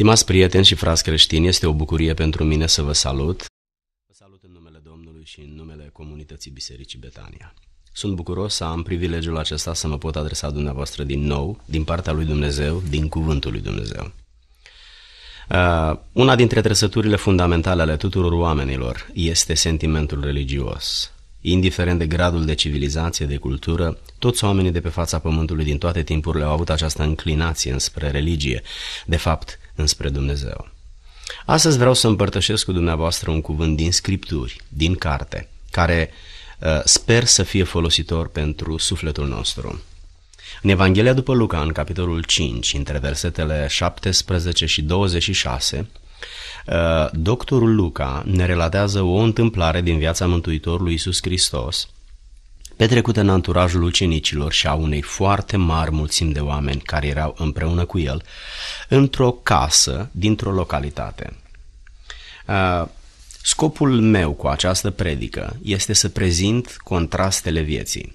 Stimați prieteni și frați creștini, este o bucurie pentru mine să vă salut. Vă salut în numele Domnului și în numele comunității Bisericii Betania. Sunt bucuros să am privilegiul acesta să mă pot adresa dumneavoastră din nou, din partea lui Dumnezeu, din cuvântul lui Dumnezeu. Uh, una dintre trăsăturile fundamentale ale tuturor oamenilor este sentimentul religios. Indiferent de gradul de civilizație, de cultură, toți oamenii de pe fața pământului din toate timpurile au avut această înclinație înspre religie. De fapt, înspre Dumnezeu. Astăzi vreau să împărtășesc cu dumneavoastră un cuvânt din scripturi, din carte, care uh, sper să fie folositor pentru sufletul nostru. În Evanghelia după Luca, în capitolul 5, între versetele 17 și 26, uh, doctorul Luca ne relatează o întâmplare din viața Mântuitorului Isus Hristos, petrecută în anturajul ucenicilor și a unei foarte mari mulțimi de oameni care erau împreună cu el, într-o casă dintr-o localitate. Uh, scopul meu cu această predică este să prezint contrastele vieții.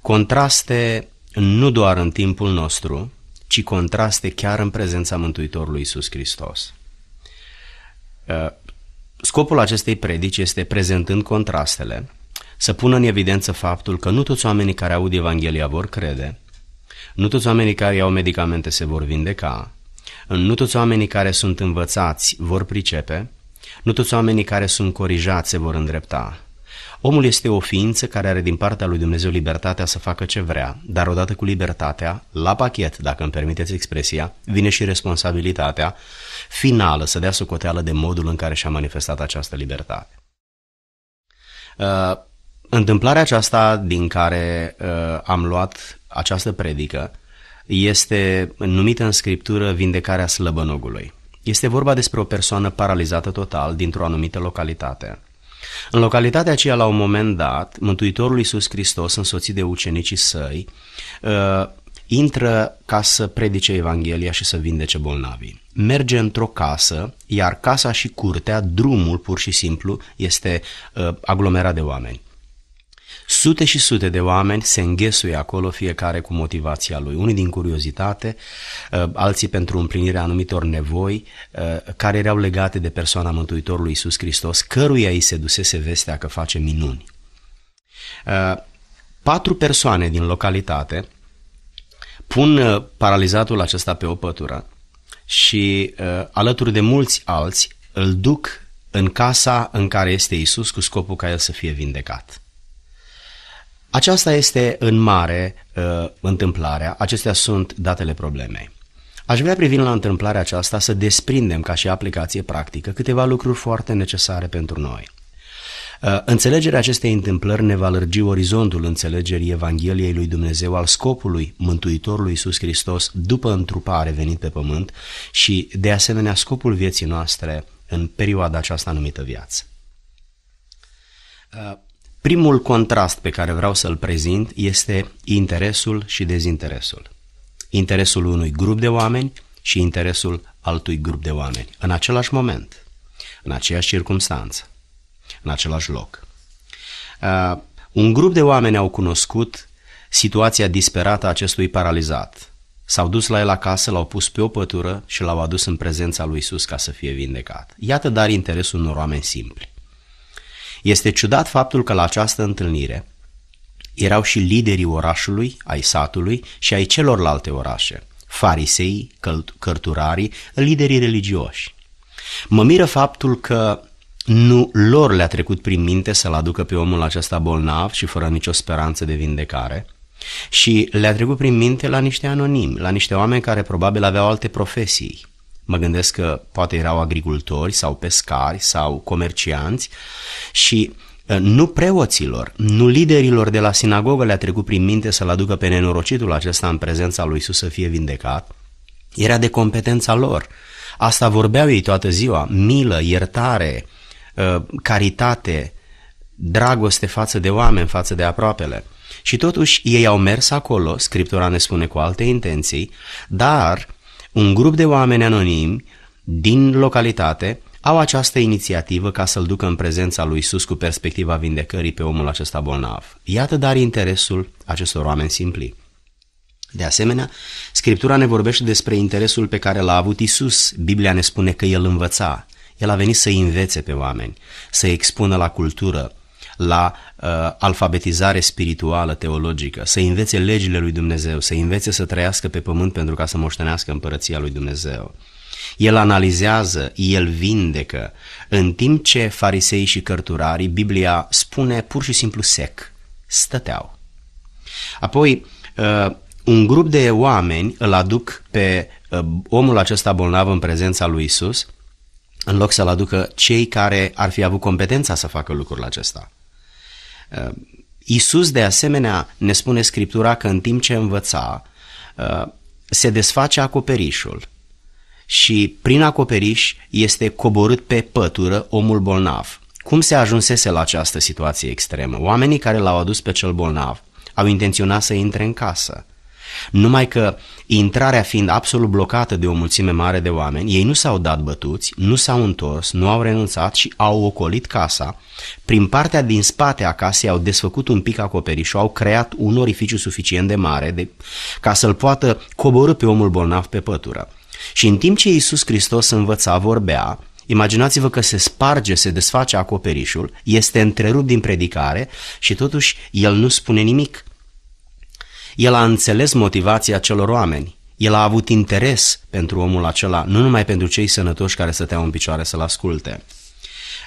Contraste nu doar în timpul nostru, ci contraste chiar în prezența Mântuitorului Iisus Hristos. Uh, scopul acestei predici este prezentând contrastele, să pună în evidență faptul că nu toți oamenii care aud Evanghelia vor crede, nu toți oamenii care iau medicamente se vor vindeca, nu toți oamenii care sunt învățați vor pricepe, nu toți oamenii care sunt corijați se vor îndrepta. Omul este o ființă care are din partea lui Dumnezeu libertatea să facă ce vrea, dar odată cu libertatea, la pachet, dacă îmi permiteți expresia, vine și responsabilitatea finală să dea socoteală de modul în care și-a manifestat această libertate. Uh, Întâmplarea aceasta din care uh, am luat această predică este numită în scriptură vindecarea slăbănogului. Este vorba despre o persoană paralizată total dintr-o anumită localitate. În localitatea aceea, la un moment dat, Mântuitorul Iisus Hristos, însoțit de ucenicii săi, uh, intră ca să predice Evanghelia și să vindece bolnavii. Merge într-o casă, iar casa și curtea, drumul pur și simplu, este uh, aglomerat de oameni. Sute și sute de oameni se înghesuie acolo, fiecare cu motivația lui. Unii din curiozitate, uh, alții pentru împlinirea anumitor nevoi uh, care erau legate de persoana Mântuitorului Iisus Hristos, căruia îi se dusese vestea că face minuni. Uh, patru persoane din localitate pun paralizatul acesta pe o pătură și alături de mulți alți îl duc în casa în care este Isus cu scopul ca el să fie vindecat. Aceasta este în mare uh, întâmplarea, acestea sunt datele problemei. Aș vrea privind la întâmplarea aceasta să desprindem ca și aplicație practică câteva lucruri foarte necesare pentru noi. Uh, înțelegerea acestei întâmplări ne va lărgi orizontul înțelegerii Evangheliei lui Dumnezeu al scopului Mântuitorului Iisus Hristos după întrupare venit pe pământ și, de asemenea, scopul vieții noastre în perioada aceasta numită viață. Uh, Primul contrast pe care vreau să-l prezint este interesul și dezinteresul. Interesul unui grup de oameni și interesul altui grup de oameni, în același moment, în aceeași circunstanță, în același loc. Uh, un grup de oameni au cunoscut situația disperată a acestui paralizat. S-au dus la el acasă, l-au pus pe o pătură și l-au adus în prezența lui Isus ca să fie vindecat. Iată dar interesul unor oameni simpli. Este ciudat faptul că la această întâlnire erau și liderii orașului, ai satului și ai celorlalte orașe, farisei, cărturarii, liderii religioși. Mă miră faptul că nu lor le-a trecut prin minte să-l aducă pe omul acesta bolnav și fără nicio speranță de vindecare și le-a trecut prin minte la niște anonimi, la niște oameni care probabil aveau alte profesii, Mă gândesc că poate erau agricultori sau pescari sau comercianți și uh, nu preoților, nu liderilor de la sinagogă le-a trecut prin minte să-l aducă pe nenorocitul acesta în prezența lui Isus să fie vindecat, era de competența lor. Asta vorbeau ei toată ziua, milă, iertare, uh, caritate, dragoste față de oameni, față de aproapele. Și totuși ei au mers acolo, Scriptura ne spune cu alte intenții, dar un grup de oameni anonimi din localitate au această inițiativă ca să-l ducă în prezența lui Isus cu perspectiva vindecării pe omul acesta bolnav. Iată dar interesul acestor oameni simpli. De asemenea, Scriptura ne vorbește despre interesul pe care l-a avut Isus. Biblia ne spune că el învăța. El a venit să învețe pe oameni, să expună la cultură, la uh, alfabetizare spirituală, teologică, să învețe legile lui Dumnezeu, să învețe să trăiască pe pământ pentru ca să moștenească împărăția lui Dumnezeu. El analizează, el vindecă, în timp ce farisei și cărturarii, Biblia spune pur și simplu sec, stăteau. Apoi, uh, un grup de oameni îl aduc pe uh, omul acesta bolnav în prezența lui Isus, în loc să-l aducă cei care ar fi avut competența să facă lucrul acesta. Uh, Isus, de asemenea, ne spune Scriptura că în timp ce învăța, uh, se desface acoperișul și prin acoperiș este coborât pe pătură omul bolnav. Cum se ajunsese la această situație extremă? Oamenii care l-au adus pe cel bolnav au intenționat să intre în casă. Numai că intrarea fiind absolut blocată de o mulțime mare de oameni, ei nu s-au dat bătuți, nu s-au întors, nu au renunțat și au ocolit casa. Prin partea din spate a casei au desfăcut un pic acoperișul, au creat un orificiu suficient de mare de, ca să-l poată coborâ pe omul bolnav pe pătură. Și în timp ce Iisus Hristos învăța, vorbea, Imaginați-vă că se sparge, se desface acoperișul, este întrerupt din predicare și totuși el nu spune nimic. El a înțeles motivația celor oameni. El a avut interes pentru omul acela, nu numai pentru cei sănătoși care stăteau în picioare să-l asculte.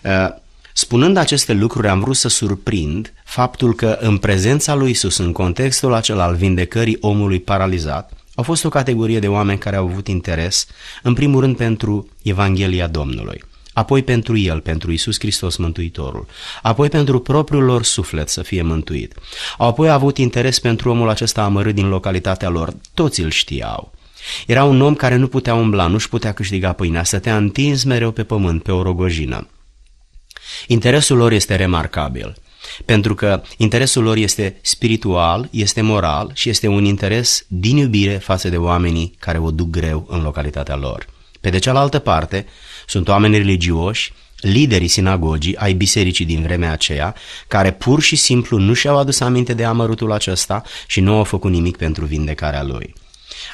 Uh, spunând aceste lucruri, am vrut să surprind faptul că în prezența lui Isus, în contextul acela al vindecării omului paralizat, au fost o categorie de oameni care au avut interes, în primul rând pentru Evanghelia Domnului apoi pentru El, pentru Isus Hristos Mântuitorul, apoi pentru propriul lor suflet să fie mântuit. Au apoi avut interes pentru omul acesta amărât din localitatea lor, toți îl știau. Era un om care nu putea umbla, nu-și putea câștiga pâinea, stătea întins mereu pe pământ, pe o rogojină. Interesul lor este remarcabil, pentru că interesul lor este spiritual, este moral și este un interes din iubire față de oamenii care o duc greu în localitatea lor. Pe de cealaltă parte, sunt oameni religioși, liderii sinagogii ai bisericii din vremea aceea, care pur și simplu nu și-au adus aminte de amărutul acesta și nu au făcut nimic pentru vindecarea lui.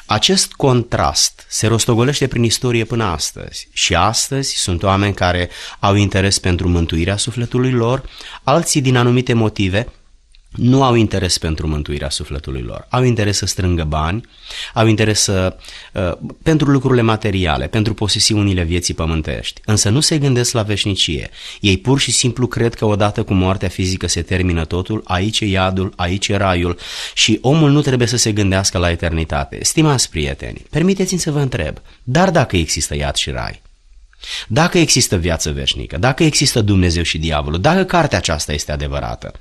Acest contrast se rostogolește prin istorie până astăzi și astăzi sunt oameni care au interes pentru mântuirea sufletului lor, alții din anumite motive nu au interes pentru mântuirea sufletului lor. Au interes să strângă bani, au interes să, uh, pentru lucrurile materiale, pentru posesiunile vieții pământești, însă nu se gândesc la veșnicie. Ei pur și simplu cred că odată cu moartea fizică se termină totul, aici e iadul, aici e raiul și omul nu trebuie să se gândească la eternitate. Stimați prieteni, permiteți-mi să vă întreb, dar dacă există iad și rai? Dacă există viață veșnică, dacă există Dumnezeu și diavolul, dacă cartea aceasta este adevărată,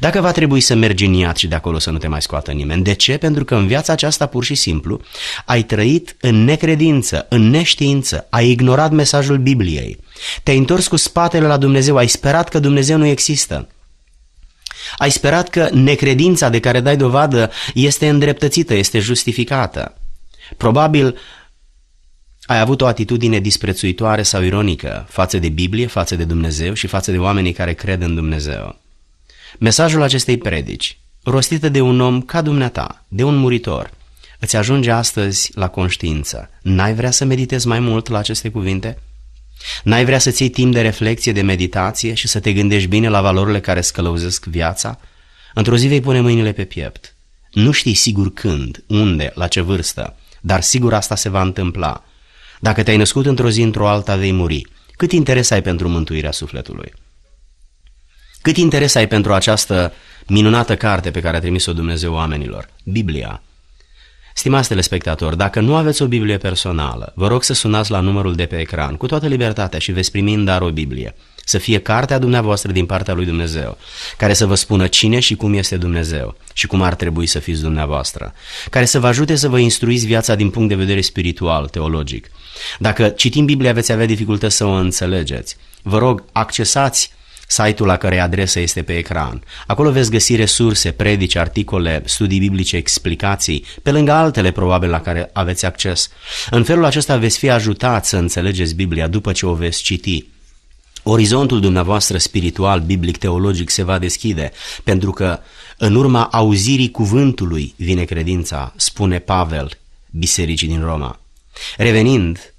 dacă va trebui să mergi în iad și de acolo să nu te mai scoată nimeni. De ce? Pentru că în viața aceasta pur și simplu ai trăit în necredință, în neștiință, ai ignorat mesajul Bibliei, te-ai întors cu spatele la Dumnezeu, ai sperat că Dumnezeu nu există. Ai sperat că necredința de care dai dovadă este îndreptățită, este justificată. Probabil ai avut o atitudine disprețuitoare sau ironică față de Biblie, față de Dumnezeu și față de oamenii care cred în Dumnezeu. Mesajul acestei predici, rostită de un om ca dumneata, de un muritor, îți ajunge astăzi la conștiință. N-ai vrea să meditezi mai mult la aceste cuvinte? N-ai vrea să ții timp de reflexie, de meditație și să te gândești bine la valorile care scălăuzesc viața? Într-o zi vei pune mâinile pe piept. Nu știi sigur când, unde, la ce vârstă, dar sigur asta se va întâmpla. Dacă te-ai născut într-o zi, într-o alta vei muri. Cât interes ai pentru mântuirea sufletului? Cât interes ai pentru această minunată carte pe care a trimis-o Dumnezeu oamenilor, Biblia. Stimați telespectatori, dacă nu aveți o Biblie personală, vă rog să sunați la numărul de pe ecran cu toată libertatea și veți primi în dar o Biblie. Să fie cartea dumneavoastră din partea lui Dumnezeu, care să vă spună cine și cum este Dumnezeu și cum ar trebui să fiți dumneavoastră, care să vă ajute să vă instruiți viața din punct de vedere spiritual, teologic. Dacă citim Biblia veți avea dificultăți să o înțelegeți. Vă rog, accesați Site-ul la care adresa este pe ecran. Acolo veți găsi resurse, predici, articole, studii biblice, explicații, pe lângă altele probabil la care aveți acces. În felul acesta veți fi ajutat să înțelegeți Biblia după ce o veți citi. Orizontul dumneavoastră spiritual, biblic, teologic se va deschide, pentru că în urma auzirii cuvântului vine credința, spune Pavel, bisericii din Roma. Revenind,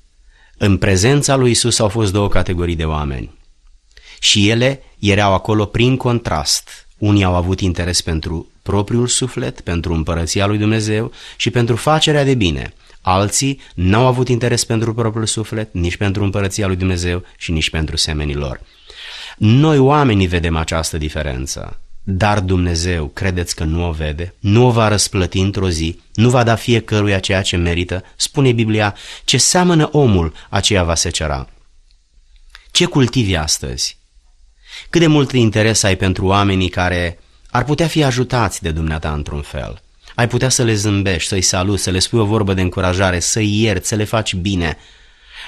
în prezența lui Isus au fost două categorii de oameni și ele erau acolo prin contrast. Unii au avut interes pentru propriul suflet, pentru împărăția lui Dumnezeu și pentru facerea de bine. Alții n-au avut interes pentru propriul suflet, nici pentru împărăția lui Dumnezeu și nici pentru semenii lor. Noi oamenii vedem această diferență, dar Dumnezeu credeți că nu o vede, nu o va răsplăti într-o zi, nu va da fiecăruia ceea ce merită, spune Biblia, ce seamănă omul, aceea va secera. Ce cultivi astăzi? Cât de mult interes ai pentru oamenii care ar putea fi ajutați de dumneata într-un fel. Ai putea să le zâmbești, să-i saluți, să le spui o vorbă de încurajare, să-i ierți, să le faci bine.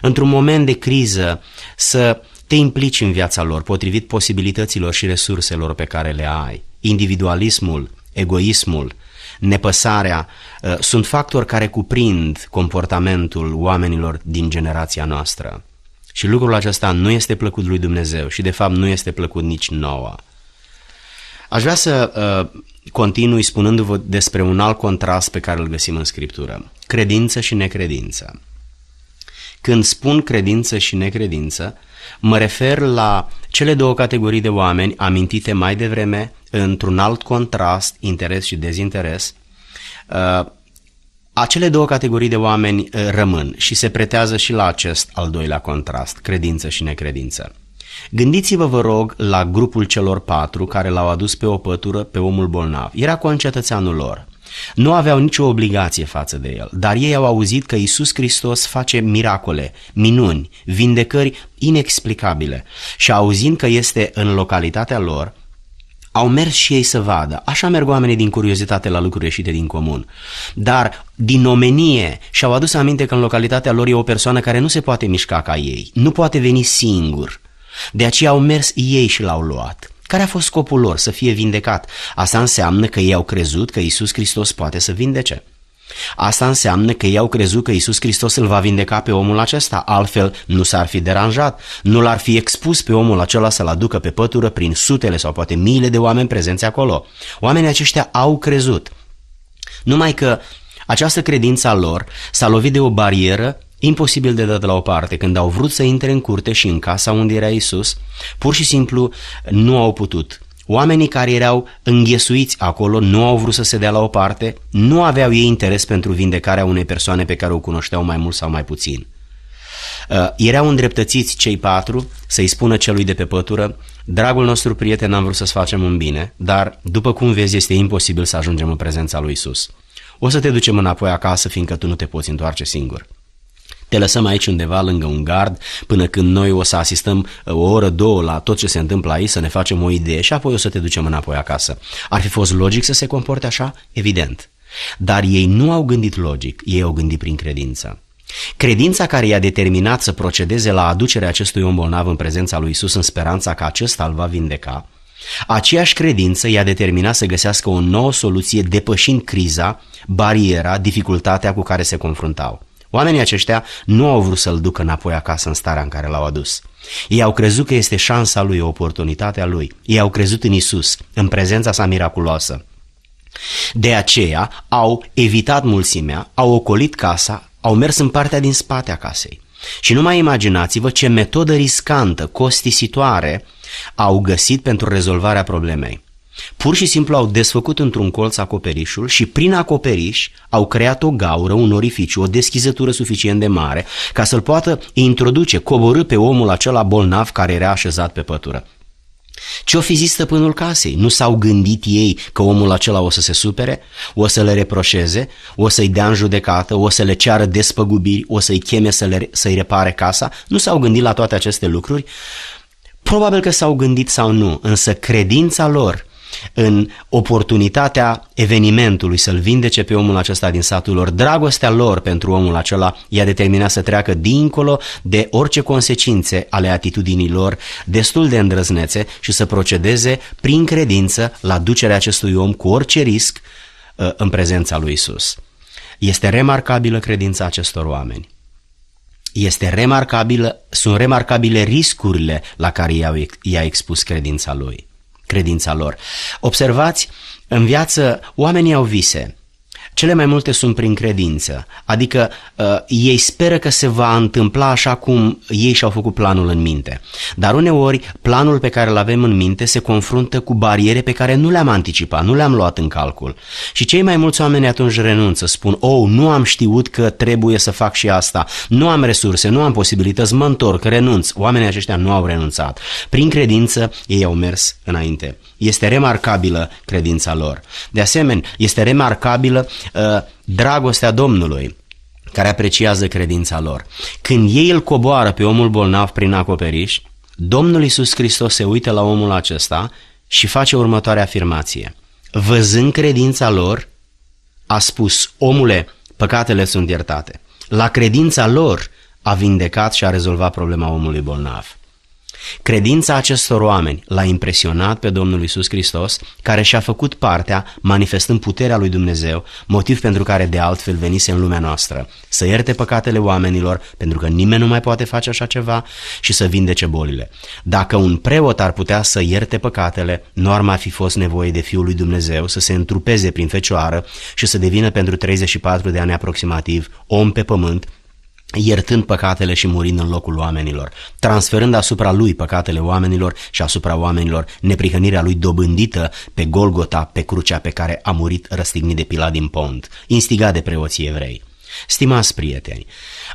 Într-un moment de criză, să te implici în viața lor, potrivit posibilităților și resurselor pe care le ai. Individualismul, egoismul, nepăsarea uh, sunt factori care cuprind comportamentul oamenilor din generația noastră. Și lucrul acesta nu este plăcut lui Dumnezeu și de fapt nu este plăcut nici nouă. Aș vrea să uh, continui spunându-vă despre un alt contrast pe care îl găsim în Scriptură. Credință și necredință. Când spun credință și necredință, mă refer la cele două categorii de oameni amintite mai devreme într-un alt contrast, interes și dezinteres, uh, acele două categorii de oameni uh, rămân și se pretează și la acest al doilea contrast, credință și necredință. Gândiți-vă, vă rog, la grupul celor patru care l-au adus pe o pătură pe omul bolnav. Era concetățeanul lor. Nu aveau nicio obligație față de el, dar ei au auzit că Isus Hristos face miracole, minuni, vindecări inexplicabile și auzind că este în localitatea lor, au mers și ei să vadă. Așa merg oamenii din curiozitate la lucruri ieșite din comun. Dar din omenie și-au adus aminte că în localitatea lor e o persoană care nu se poate mișca ca ei, nu poate veni singur. De aceea au mers ei și l-au luat. Care a fost scopul lor? Să fie vindecat. Asta înseamnă că ei au crezut că Isus Hristos poate să vindece. Asta înseamnă că ei au crezut că Isus Hristos îl va vindeca pe omul acesta, altfel nu s-ar fi deranjat, nu l-ar fi expus pe omul acela să-l aducă pe pătură prin sutele sau poate miile de oameni prezenți acolo. Oamenii aceștia au crezut. Numai că această credință a lor s-a lovit de o barieră imposibil de dat la o parte. Când au vrut să intre în curte și în casa unde era Isus, pur și simplu nu au putut. Oamenii care erau înghesuiți acolo nu au vrut să se dea la o parte, nu aveau ei interes pentru vindecarea unei persoane pe care o cunoșteau mai mult sau mai puțin. Uh, erau îndreptățiți cei patru să-i spună celui de pe pătură, dragul nostru prieten, am vrut să-ți facem un bine, dar, după cum vezi, este imposibil să ajungem în prezența lui Isus. O să te ducem înapoi acasă, fiindcă tu nu te poți întoarce singur te lăsăm aici undeva lângă un gard până când noi o să asistăm uh, o oră, două la tot ce se întâmplă aici, să ne facem o idee și apoi o să te ducem înapoi acasă. Ar fi fost logic să se comporte așa? Evident. Dar ei nu au gândit logic, ei au gândit prin credință. Credința care i-a determinat să procedeze la aducerea acestui om bolnav în prezența lui Isus în speranța că acesta îl va vindeca, aceeași credință i-a determinat să găsească o nouă soluție depășind criza, bariera, dificultatea cu care se confruntau. Oamenii aceștia nu au vrut să-l ducă înapoi acasă în starea în care l-au adus. Ei au crezut că este șansa lui, oportunitatea lui. Ei au crezut în Isus, în prezența sa miraculoasă. De aceea au evitat mulțimea, au ocolit casa, au mers în partea din spate a casei. Și nu mai imaginați-vă ce metodă riscantă, costisitoare, au găsit pentru rezolvarea problemei. Pur și simplu au desfăcut într-un colț acoperișul și prin acoperiș au creat o gaură, un orificiu, o deschizătură suficient de mare ca să-l poată introduce, coborâ pe omul acela bolnav care era așezat pe pătură. Ce-o fi zis stăpânul casei? Nu s-au gândit ei că omul acela o să se supere, o să le reproșeze, o să-i dea în judecată, o să le ceară despăgubiri, o să-i cheme să le, să-i repare casa? Nu s-au gândit la toate aceste lucruri? Probabil că s-au gândit sau nu, însă credința lor în oportunitatea evenimentului să-l vindece pe omul acesta din satul lor. Dragostea lor pentru omul acela i-a determinat să treacă dincolo de orice consecințe ale atitudinii lor destul de îndrăznețe și să procedeze prin credință la ducerea acestui om cu orice risc uh, în prezența lui Isus. Este remarcabilă credința acestor oameni este remarcabilă, sunt remarcabile riscurile la care i-a, i-a expus credința lui credința lor. Observați, în viață oamenii au vise, cele mai multe sunt prin credință, adică uh, ei speră că se va întâmpla așa cum ei și-au făcut planul în minte. Dar uneori planul pe care îl avem în minte se confruntă cu bariere pe care nu le-am anticipat, nu le-am luat în calcul. Și cei mai mulți oameni atunci renunță, spun, oh, nu am știut că trebuie să fac și asta, nu am resurse, nu am posibilități, mă întorc, renunț. Oamenii aceștia nu au renunțat. Prin credință ei au mers înainte. Este remarcabilă credința lor. De asemenea, este remarcabilă uh, dragostea Domnului care apreciază credința lor. Când ei îl coboară pe omul bolnav prin acoperiș, Domnul Iisus Hristos se uită la omul acesta și face următoarea afirmație. Văzând credința lor, a spus, omule, păcatele sunt iertate. La credința lor a vindecat și a rezolvat problema omului bolnav. Credința acestor oameni l-a impresionat pe Domnul Isus Hristos, care și-a făcut partea manifestând puterea lui Dumnezeu, motiv pentru care de altfel venise în lumea noastră, să ierte păcatele oamenilor, pentru că nimeni nu mai poate face așa ceva, și să vindece bolile. Dacă un preot ar putea să ierte păcatele, nu ar mai fi fost nevoie de Fiul lui Dumnezeu să se întrupeze prin fecioară și să devină pentru 34 de ani aproximativ om pe pământ, iertând păcatele și murind în locul oamenilor, transferând asupra lui păcatele oamenilor și asupra oamenilor neprihănirea lui dobândită pe Golgota, pe crucea pe care a murit răstignit de Pilat din Pont, instigat de preoții evrei. Stimați prieteni,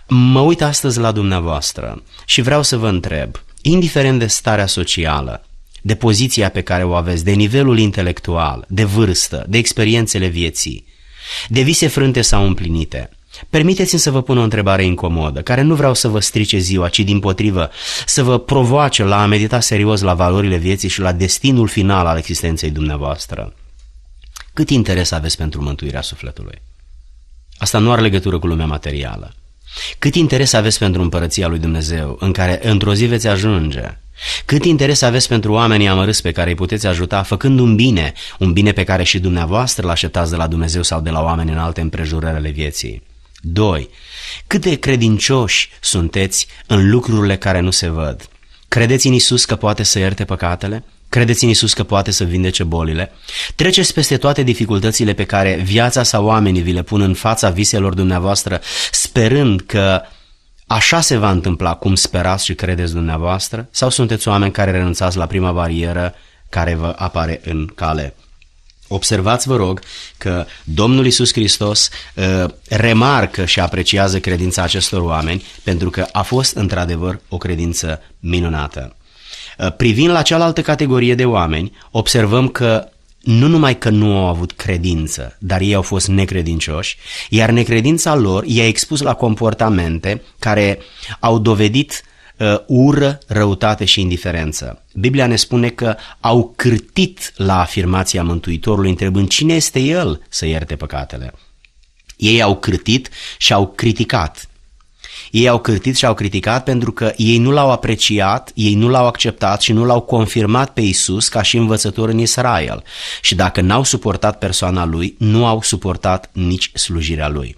mă uit astăzi la dumneavoastră și vreau să vă întreb, indiferent de starea socială, de poziția pe care o aveți, de nivelul intelectual, de vârstă, de experiențele vieții, de vise frânte sau împlinite – Permiteți-mi să vă pun o întrebare incomodă, care nu vreau să vă strice ziua, ci din potrivă, să vă provoace la a medita serios la valorile vieții și la destinul final al existenței dumneavoastră. Cât interes aveți pentru mântuirea sufletului? Asta nu are legătură cu lumea materială. Cât interes aveți pentru împărăția lui Dumnezeu, în care într-o zi veți ajunge? Cât interes aveți pentru oamenii amărâți pe care îi puteți ajuta făcând un bine, un bine pe care și dumneavoastră l-așteptați de la Dumnezeu sau de la oameni în alte împrejurările ale vieții? 2. Cât de credincioși sunteți în lucrurile care nu se văd? Credeți în Isus că poate să ierte păcatele? Credeți în Isus că poate să vindece bolile? Treceți peste toate dificultățile pe care viața sau oamenii vi le pun în fața viselor dumneavoastră, sperând că Așa se va întâmpla cum sperați și credeți dumneavoastră? Sau sunteți oameni care renunțați la prima barieră care vă apare în cale? Observați, vă rog, că Domnul Isus Hristos uh, remarcă și apreciază credința acestor oameni pentru că a fost într-adevăr o credință minunată. Uh, privind la cealaltă categorie de oameni, observăm că nu numai că nu au avut credință, dar ei au fost necredincioși, iar necredința lor i-a expus la comportamente care au dovedit Uh, ură, răutate și indiferență. Biblia ne spune că au cârtit la afirmația Mântuitorului întrebând cine este El să ierte păcatele. Ei au cârtit și au criticat. Ei au cârtit și au criticat pentru că ei nu l-au apreciat, ei nu l-au acceptat și nu l-au confirmat pe Isus ca și învățător în Israel. Și dacă n-au suportat persoana lui, nu au suportat nici slujirea lui.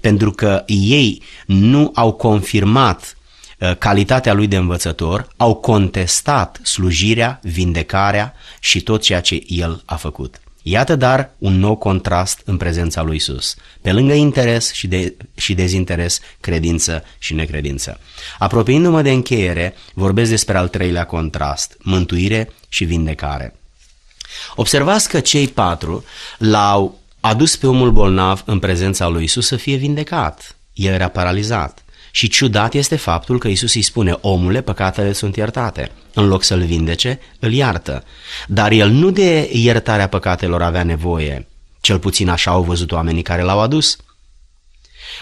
Pentru că ei nu au confirmat Eh, calitatea lui de învățător, au contestat slujirea, vindecarea și tot ceea ce el a făcut. Iată dar un nou contrast în prezența lui Isus, pe lângă interes și, de, și dezinteres, credință și necredință. Apropiindu-mă de încheiere, vorbesc despre al treilea contrast, mântuire și vindecare. Observați că cei patru l-au adus pe omul bolnav în prezența lui Isus să fie vindecat. El era paralizat. Și ciudat este faptul că Isus îi spune, omule, păcatele sunt iertate. În loc să-l vindece, îl iartă. Dar el nu de iertarea păcatelor avea nevoie, cel puțin așa au văzut oamenii care l-au adus.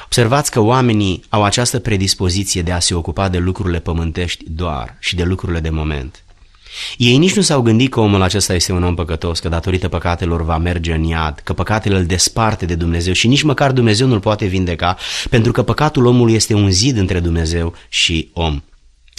Observați că oamenii au această predispoziție de a se ocupa de lucrurile pământești doar și de lucrurile de moment. Ei nici nu s-au gândit că omul acesta este un om păcătos, că datorită păcatelor va merge în iad, că păcatele îl desparte de Dumnezeu și nici măcar Dumnezeu nu-l poate vindeca, pentru că păcatul omului este un zid între Dumnezeu și om.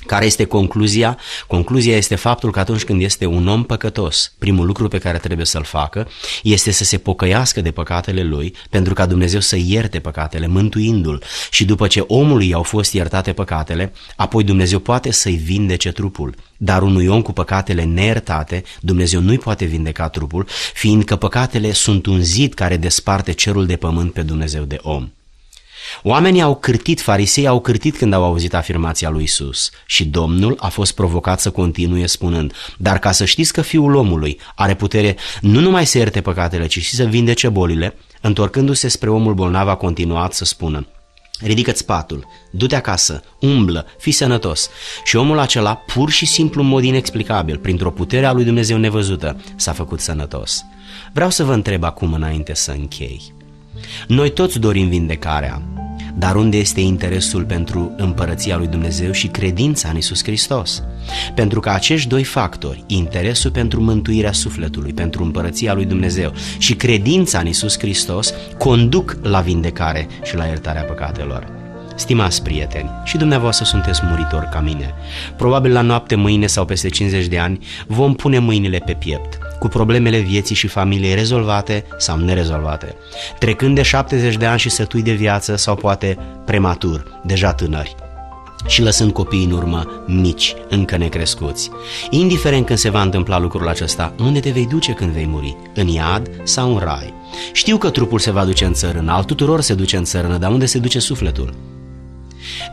Care este concluzia? Concluzia este faptul că atunci când este un om păcătos, primul lucru pe care trebuie să-l facă este să se pocăiască de păcatele lui, pentru ca Dumnezeu să ierte păcatele, mântuindu-l. Și după ce omului au fost iertate păcatele, apoi Dumnezeu poate să-i vindece trupul. Dar unui om cu păcatele neiertate, Dumnezeu nu-i poate vindeca trupul, fiindcă păcatele sunt un zid care desparte cerul de pământ pe Dumnezeu de om. Oamenii au cârtit, farisei au cârtit când au auzit afirmația lui Isus și Domnul a fost provocat să continue spunând, dar ca să știți că Fiul omului are putere nu numai să ierte păcatele, ci și să vindece bolile, întorcându-se spre omul bolnav a continuat să spună, Ridică-ți patul, du-te acasă, umblă, fi sănătos. Și omul acela, pur și simplu în mod inexplicabil, printr-o putere a lui Dumnezeu nevăzută, s-a făcut sănătos. Vreau să vă întreb acum înainte să închei. Noi toți dorim vindecarea, dar unde este interesul pentru împărăția lui Dumnezeu și credința în Isus Hristos? Pentru că acești doi factori, interesul pentru mântuirea sufletului, pentru împărăția lui Dumnezeu și credința în Isus Hristos, conduc la vindecare și la iertarea păcatelor. Stimați prieteni, și dumneavoastră sunteți muritori ca mine. Probabil la noapte, mâine sau peste 50 de ani vom pune mâinile pe piept cu problemele vieții și familiei rezolvate sau nerezolvate, trecând de 70 de ani și sătui de viață sau poate prematur, deja tânări și lăsând copiii în urmă mici, încă necrescuți. Indiferent când se va întâmpla lucrul acesta, unde te vei duce când vei muri? În iad sau în rai? Știu că trupul se va duce în țărână, al tuturor se duce în țărână, dar unde se duce sufletul?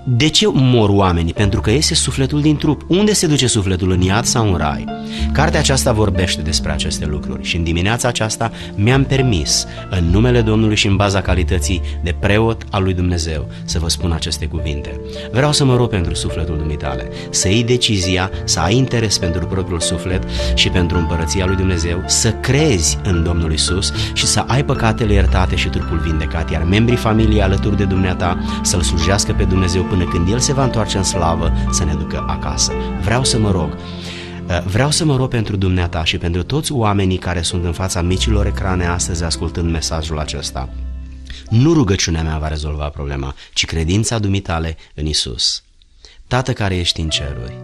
De ce mor oamenii? Pentru că iese sufletul din trup. Unde se duce sufletul? În iad sau în rai? Cartea aceasta vorbește despre aceste lucruri și în dimineața aceasta mi-am permis, în numele Domnului și în baza calității de preot al lui Dumnezeu, să vă spun aceste cuvinte. Vreau să mă rog pentru sufletul dumitale, să iei decizia, să ai interes pentru propriul suflet și pentru împărăția lui Dumnezeu, să crezi în Domnul Isus și să ai păcatele iertate și trupul vindecat, iar membrii familiei alături de dumneata să-L slujească pe Dumnezeu Dumnezeu până când El se va întoarce în slavă să ne ducă acasă. Vreau să mă rog. Eh, vreau să mă rog pentru dumneata și pentru toți oamenii care sunt în fața micilor ecrane astăzi ascultând mesajul acesta. Nu rugăciunea mea va rezolva problema, ci credința dumitale în Isus. Tată care ești în ceruri,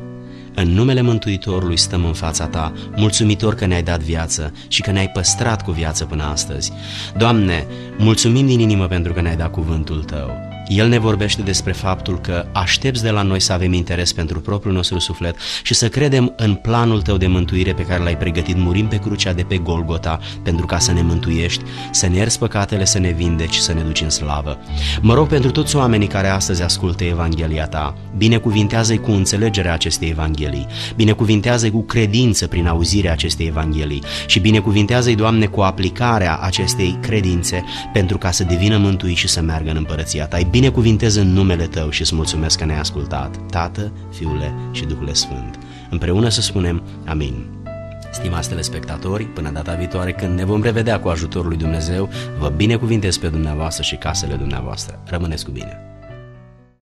în numele Mântuitorului stăm în fața Ta, mulțumitor că ne-ai dat viață și că ne-ai păstrat cu viață până astăzi. Doamne, mulțumim din inimă pentru că ne-ai dat cuvântul Tău. El ne vorbește despre faptul că aștepți de la noi să avem interes pentru propriul nostru suflet și să credem în planul tău de mântuire pe care l-ai pregătit, murim pe crucea de pe Golgota pentru ca să ne mântuiești, să ne ierți păcatele, să ne vindeci, să ne duci în slavă. Mă rog pentru toți oamenii care astăzi ascultă Evanghelia ta, binecuvintează-i cu înțelegerea acestei Evanghelii, binecuvintează-i cu credință prin auzirea acestei Evanghelii și binecuvintează-i, Doamne, cu aplicarea acestei credințe pentru ca să devină mântuiți și să meargă în împărăția ta binecuvintez în numele Tău și îți mulțumesc că ne-ai ascultat, Tată, Fiule și Duhul Sfânt. Împreună să spunem Amin. Stimați telespectatori, până data viitoare când ne vom revedea cu ajutorul lui Dumnezeu, vă binecuvintez pe dumneavoastră și casele dumneavoastră. Rămâneți cu bine!